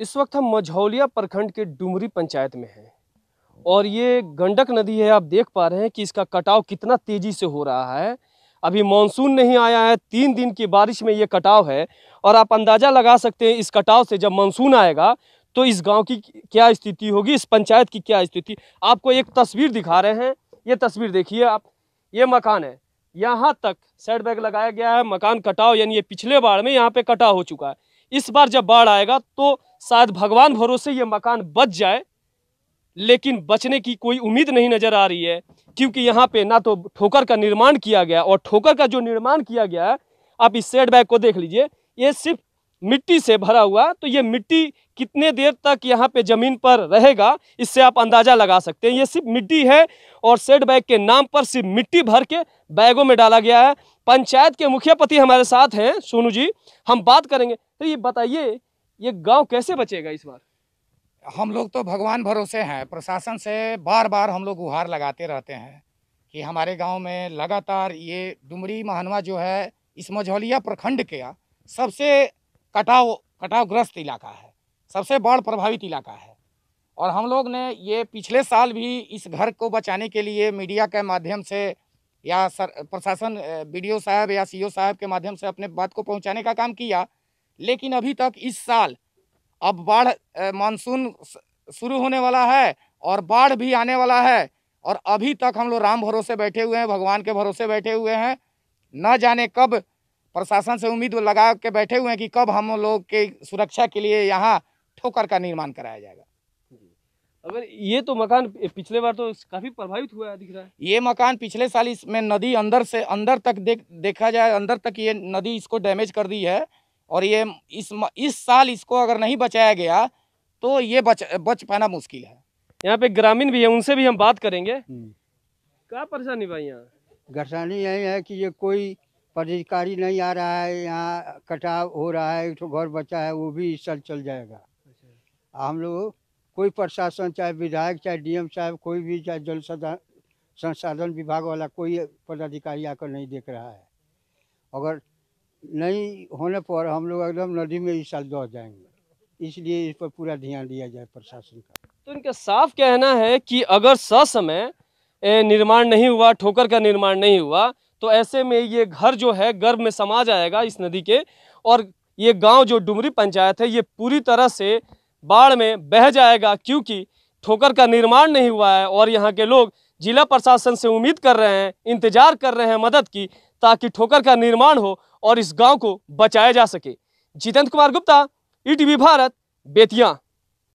इस वक्त हम मझौलिया प्रखंड के डुमरी पंचायत में हैं और ये गंडक नदी है आप देख पा रहे हैं कि इसका कटाव कितना तेज़ी से हो रहा है अभी मानसून नहीं आया है तीन दिन की बारिश में ये कटाव है और आप अंदाज़ा लगा सकते हैं इस कटाव से जब मानसून आएगा तो इस गांव की क्या स्थिति होगी इस पंचायत की क्या स्थिति आपको एक तस्वीर दिखा रहे हैं ये तस्वीर देखिए आप ये मकान है यहाँ तक सेट बैग लगाया गया है मकान कटाव यानी ये पिछले बाढ़ में यहाँ पे कटाव हो चुका है इस बार जब बाढ़ आएगा तो शायद भगवान भरोसे ये मकान बच जाए लेकिन बचने की कोई उम्मीद नहीं नज़र आ रही है क्योंकि यहाँ पे ना तो ठोकर का निर्माण किया गया और ठोकर का जो निर्माण किया गया है आप इस सेट बैग को देख लीजिए ये सिर्फ मिट्टी से भरा हुआ तो ये मिट्टी कितने देर तक यहाँ पे ज़मीन पर रहेगा इससे आप अंदाज़ा लगा सकते हैं ये सिर्फ मिट्टी है और सेड बैग के नाम पर सिर्फ मिट्टी भर के बैगों में डाला गया है पंचायत के मुखिया पति हमारे साथ हैं सोनू जी हम बात करेंगे तो ये बताइए ये गांव कैसे बचेगा इस बार हम लोग तो भगवान भरोसे हैं प्रशासन से बार बार हम लोग गुहार लगाते रहते हैं कि हमारे गांव में लगातार ये डुमरी महानवा जो है इस मझौलिया प्रखंड के सबसे कटाव कटावग्रस्त इलाका है सबसे बाढ़ प्रभावित इलाका है और हम लोग ने ये पिछले साल भी इस घर को बचाने के लिए मीडिया के माध्यम से या सर प्रशासन बी साहब या सी साहब के माध्यम से अपने बात को पहुँचाने का काम किया लेकिन अभी तक इस साल अब बाढ़ मानसून शुरू होने वाला है और बाढ़ भी आने वाला है और अभी तक हम लोग राम भरोसे बैठे हुए हैं भगवान के भरोसे बैठे हुए हैं न जाने कब प्रशासन से उम्मीद लगा के बैठे हुए हैं कि कब हम लोग के सुरक्षा के लिए यहाँ ठोकर का निर्माण कराया जाएगा अगर ये तो मकान पिछले बार तो काफी प्रभावित हुआ दिख रहा है ये मकान पिछले साल इसमें नदी अंदर से अंदर तक देख देखा जाए अंदर तक ये नदी इसको डैमेज कर दी है और ये इस इस साल इसको अगर नहीं बचाया गया तो ये बच बच पाना मुश्किल है यहाँ पे ग्रामीण भी है उनसे भी हम बात करेंगे हम्म। क्या परेशानी भाई यहाँ परेशानी यही है कि ये कोई पदाधिकारी नहीं आ रहा है यहाँ कटाव हो रहा है तो घर बचा है वो भी इस साल चल जाएगा अच्छा। हम लोग कोई प्रशासन चाहे विधायक चाहे डीएम साहब कोई भी चाहे जल संसाधन विभाग वाला कोई पदाधिकारी आकर नहीं देख रहा है अगर नहीं होने पर हम लोग एकदम नदी में इस साल दौड़ जाएंगे इसलिए इस पर पूरा ध्यान दिया जाए प्रशासन का तो इनका साफ कहना है कि अगर ससमय निर्माण नहीं हुआ ठोकर का निर्माण नहीं हुआ तो ऐसे में ये घर जो है गर्भ में समा जाएगा इस नदी के और ये गांव जो डुमरी पंचायत है ये पूरी तरह से बाढ़ में बह जाएगा क्योंकि ठोकर का निर्माण नहीं हुआ है और यहाँ के लोग जिला प्रशासन से उम्मीद कर रहे हैं इंतजार कर रहे हैं मदद की ताकि ठोकर का निर्माण हो और इस गांव को बचाया जा सके जितेंद्र कुमार गुप्ता ई e भारत बेतिया